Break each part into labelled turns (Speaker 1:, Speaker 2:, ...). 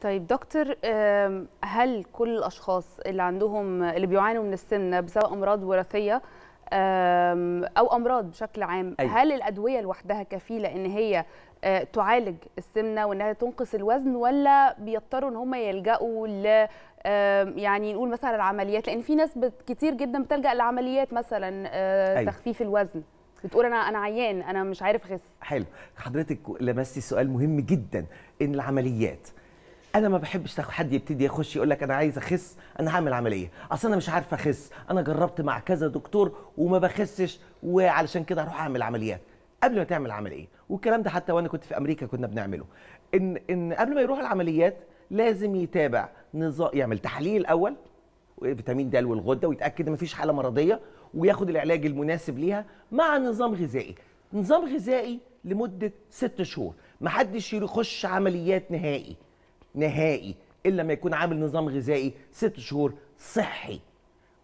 Speaker 1: طيب دكتور هل كل الاشخاص اللي عندهم اللي بيعانوا من السمنه بسبب امراض وراثيه او امراض بشكل عام أي. أيوة. هل الادويه لوحدها كفيله ان هي آه، تعالج السمنه وانها تنقص الوزن ولا بيضطروا ان هم يلجأوا ل يعني نقول مثلا العمليات لان في ناس كتير جدا بتلجأ لعمليات مثلا آه، أيوة. تخفيف الوزن بتقول انا انا عيان انا مش عارف اخس حلو حضرتك لمستي سؤال مهم جدا ان العمليات انا ما بحبش حد يبتدي يخش يقول لك انا عايز اخس انا هعمل عمليه اصل انا مش عارف اخس انا جربت مع كذا دكتور وما بخسش وعلشان كده هروح اعمل عمليات قبل ما تعمل عمليه والكلام ده حتى وانا كنت في امريكا كنا بنعمله ان ان قبل ما يروح العمليات لازم يتابع نظام يعمل تحليل الاول فيتامين د والغده ويتاكد ان مفيش حاله مرضيه وياخد العلاج المناسب ليها مع نظام غذائي نظام غذائي لمده ست شهور محدش يخش عمليات نهائي نهائي الا ما يكون عامل نظام غذائي ست شهور صحي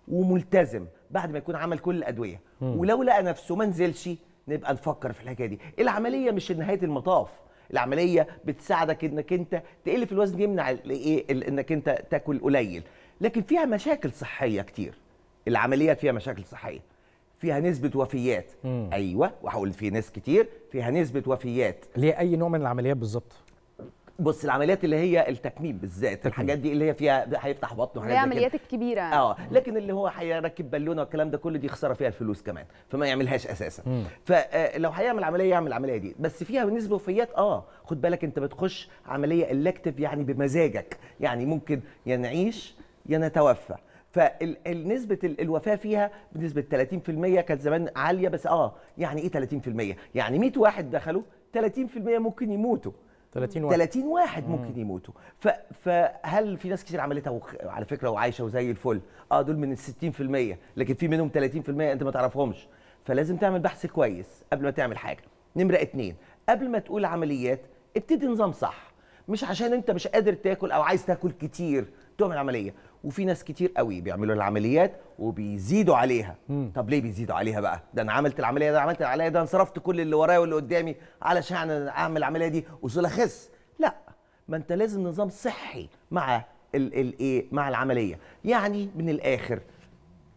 Speaker 1: وملتزم بعد ما يكون عمل كل الادويه مم. ولو لقى نفسه ما نزلش نبقى نفكر في الحكايه دي العمليه مش نهايه المطاف العمليه بتساعدك انك انت تقل في الوزن يمنع ايه انك انت تاكل قليل لكن فيها مشاكل صحيه كتير العمليات فيها مشاكل صحيه فيها نسبه وفيات مم. ايوه وهقول في ناس كتير فيها نسبه وفيات ليه اي نوع من العمليات بالظبط بص العمليات اللي هي التكميم بالذات الحاجات دي اللي هي فيها هيفتح بطنه هي العمليات الكبيره اه لكن اللي هو هيركب بالونه والكلام ده كله دي خساره فيها الفلوس كمان فما يعملهاش اساسا مم. فلو آه، هيعمل عمليه يعمل العمليه دي بس فيها بالنسبه وفيات اه خد بالك انت بتخش عمليه الكتف يعني بمزاجك يعني ممكن يا نعيش يا نتوفى فنسبة الوفاة فيها بنسبة 30% كانت زمان عالية بس اه يعني ايه 30%؟ يعني 100 واحد دخلوا 30% ممكن يموتوا 30 واحد 30 واحد ممكن يموتوا ف... فهل في ناس كتير عملتها وخ... على فكره وعايشه وزي الفل اه دول من ال 60% لكن في منهم 30% انت ما تعرفهمش فلازم تعمل بحث كويس قبل ما تعمل حاجه نمره اثنين قبل ما تقول عمليات ابتدي نظام صح مش عشان انت مش قادر تاكل او عايز تاكل كتير تعمل عمليه وفي ناس كتير قوي بيعملوا العمليات وبيزيدوا عليها مم. طب ليه بيزيدوا عليها بقى ده انا عملت العمليه ده عملت العمليه ده انا صرفت كل اللي ورايا واللي قدامي علشان اعمل العمليه دي وصل اخس لا ما انت لازم نظام صحي مع الايه مع العمليه يعني من الاخر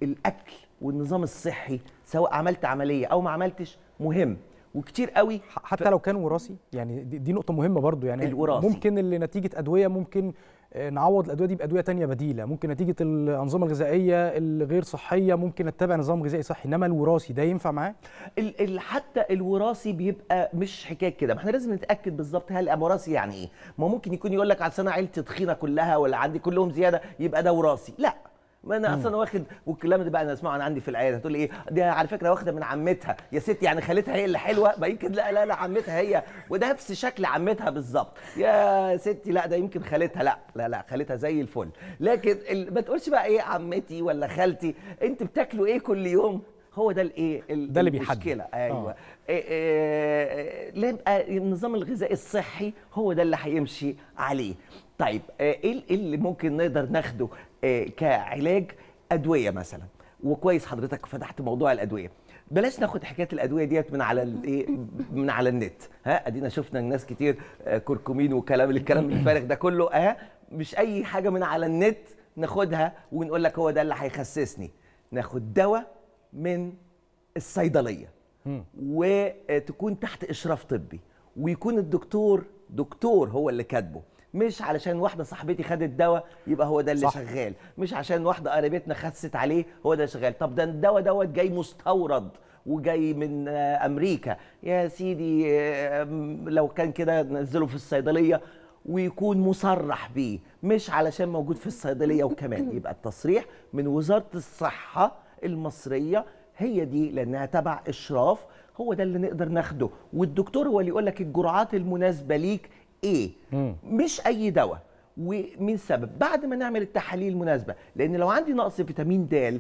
Speaker 1: الاكل والنظام الصحي سواء عملت عمليه او ما عملتش مهم وكتير قوي حتى ف... لو كان وراثي يعني دي, دي نقطه مهمه برضو يعني الوراثي. ممكن اللي نتيجه ادويه ممكن آه، نعوض الادويه دي بادويه تانية بديله ممكن نتيجه الانظمه الغذائيه الغير صحيه ممكن نتبع نظام غذائي صحي انما الوراثي ده ينفع معاه ال ال حتى الوراثي بيبقى مش حكايه كده ما احنا لازم نتاكد بالظبط هل وراثي يعني ايه ما ممكن يكون يقول لك اصل انا عيلتي تخينه كلها ولا عندي كلهم زياده يبقى ده وراثي لا ما انا اصلا واخد والكلام ده بقى انا اسمعه انا عندي في العيله هتقول لي ايه دي على فكره واخده من عمتها يا ستي يعني خالتها هي اللي حلوه ما يمكن لا لا لا عمتها هي وده نفس شكل عمتها بالظبط يا ستي لا ده يمكن خالتها لا لا لا خالتها زي الفل لكن ال... ما تقولش بقى ايه عمتي ولا خالتي انت بتاكلوا ايه كل يوم هو ده الايه ده اللي بيحدد آه. ايوه آه. إيه إيه يبقى آه، النظام الغذائي الصحي هو ده اللي هيمشي عليه طيب آه، إيه, ايه اللي ممكن نقدر ناخده آه، كعلاج ادويه مثلا وكويس حضرتك فتحت موضوع الادويه بلاش ناخد حكايه الادويه ديت من على الايه من على النت ها ادينا شفنا ناس كتير كركمين وكلام الكلام الفارغ ده كله ها مش اي حاجه من على النت ناخدها ونقول لك هو ده اللي هيخسسني ناخد دواء من الصيدليه وتكون تحت اشراف طبي ويكون الدكتور دكتور هو اللي كاتبه مش علشان واحده صاحبتي خدت دواء يبقى هو ده اللي صح. شغال مش عشان واحده قريبتنا خست عليه هو ده شغال طب ده الدواء دوت جاي مستورد وجاي من امريكا يا سيدي لو كان كده نزله في الصيدليه ويكون مصرح بيه مش علشان موجود في الصيدليه وكمان يبقى التصريح من وزاره الصحه المصريه هي دي لانها تبع اشراف هو ده اللي نقدر ناخده والدكتور هو اللي يقول لك الجرعات المناسبه ليك ايه مم. مش اي دواء ومن سبب بعد ما نعمل التحاليل المناسبه لان لو عندي نقص فيتامين د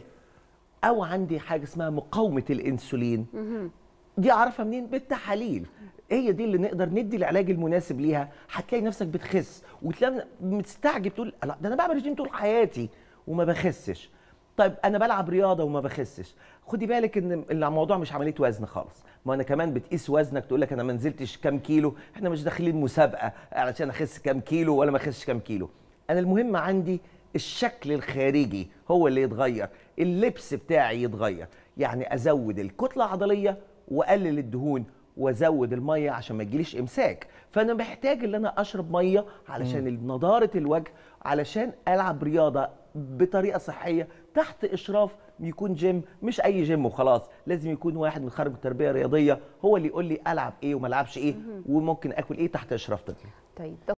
Speaker 1: او عندي حاجه اسمها مقاومه الانسولين مم. دي اعرفها منين بالتحاليل هي دي اللي نقدر ندي العلاج المناسب ليها هتلاقي نفسك بتخس وتلاقي مستعجب تقول لا ده انا بعمل رجيم طول حياتي وما بخسش طيب انا بلعب رياضه وما بخسش خدي بالك ان الموضوع مش عمليه وزن خالص ما انا كمان بتقيس وزنك تقول لك انا ما نزلتش كام كيلو احنا مش داخلين مسابقه علشان اخس كام كيلو ولا ما اخسش كام كيلو انا المهم عندي الشكل الخارجي هو اللي يتغير اللبس بتاعي يتغير يعني ازود الكتله العضليه واقلل الدهون وازود الميه عشان ما يجيليش امساك فانا محتاج ان انا اشرب ميه علشان نضاره الوجه علشان العب رياضه بطريقه صحيه تحت اشراف يكون جيم مش اي جيم وخلاص لازم يكون واحد متخرج التربيه الرياضيه هو اللي يقول لي العب ايه وما العبش ايه وممكن اكل ايه تحت اشراف طبي طيب